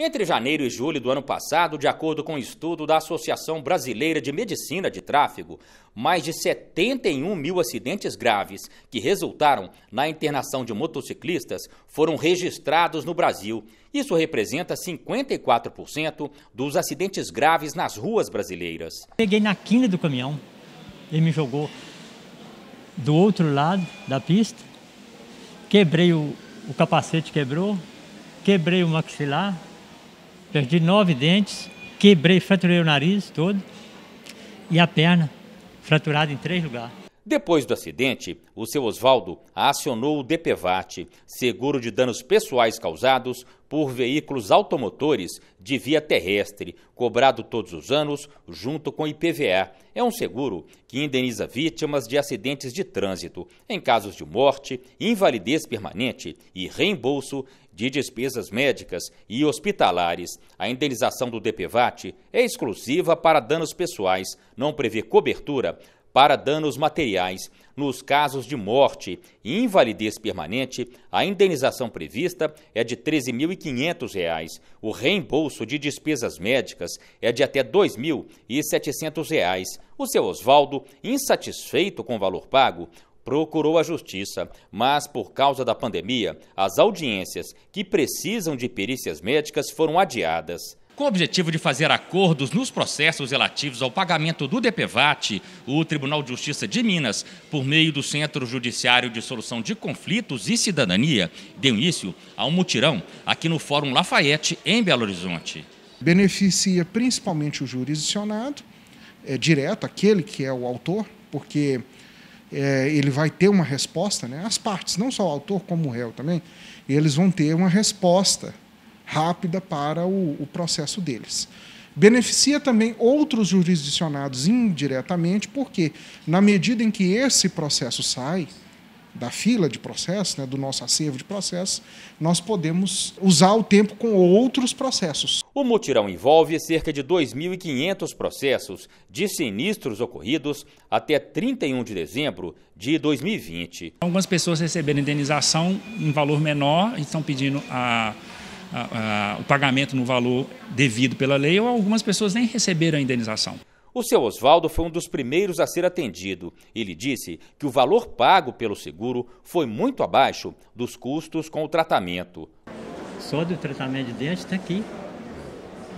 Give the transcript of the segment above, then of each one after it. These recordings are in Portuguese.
Entre janeiro e julho do ano passado, de acordo com um estudo da Associação Brasileira de Medicina de Tráfego, mais de 71 mil acidentes graves que resultaram na internação de motociclistas foram registrados no Brasil. Isso representa 54% dos acidentes graves nas ruas brasileiras. Peguei na quina do caminhão e me jogou do outro lado da pista. Quebrei o, o capacete, quebrou. Quebrei o maxilar, Perdi é nove dentes, quebrei, fraturei o nariz todo e a perna fraturada em três lugares. Depois do acidente, o seu Oswaldo acionou o DPVAT, seguro de danos pessoais causados por veículos automotores de via terrestre, cobrado todos os anos junto com o IPVA. É um seguro que indeniza vítimas de acidentes de trânsito em casos de morte, invalidez permanente e reembolso de despesas médicas e hospitalares. A indenização do DPVAT é exclusiva para danos pessoais, não prevê cobertura para danos materiais. Nos casos de morte e invalidez permanente, a indenização prevista é de R$ 13.500. O reembolso de despesas médicas é de até R$ 2.700. O seu Oswaldo, insatisfeito com o valor pago, procurou a justiça, mas por causa da pandemia, as audiências que precisam de perícias médicas foram adiadas. Com o objetivo de fazer acordos nos processos relativos ao pagamento do DPVAT, o Tribunal de Justiça de Minas, por meio do Centro Judiciário de Solução de Conflitos e Cidadania, deu início a um mutirão aqui no Fórum Lafayette, em Belo Horizonte. Beneficia principalmente o jurisdicionado, é, direto, aquele que é o autor, porque é, ele vai ter uma resposta, né? as partes, não só o autor como o réu também, eles vão ter uma resposta rápida para o, o processo deles. Beneficia também outros jurisdicionados indiretamente, porque, na medida em que esse processo sai, da fila de processo, né, do nosso acervo de processos, nós podemos usar o tempo com outros processos. O mutirão envolve cerca de 2.500 processos de sinistros ocorridos até 31 de dezembro de 2020. Algumas pessoas receberam indenização em valor menor e estão pedindo a a, a, o pagamento no valor devido pela lei ou algumas pessoas nem receberam a indenização. O seu Oswaldo foi um dos primeiros a ser atendido. Ele disse que o valor pago pelo seguro foi muito abaixo dos custos com o tratamento. Só do tratamento de dente está aqui.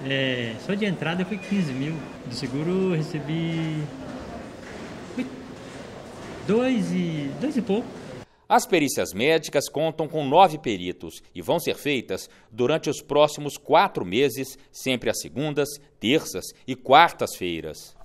É, só de entrada foi 15 mil. Do seguro recebi dois e, dois e pouco. As perícias médicas contam com nove peritos e vão ser feitas durante os próximos quatro meses, sempre às segundas, terças e quartas-feiras.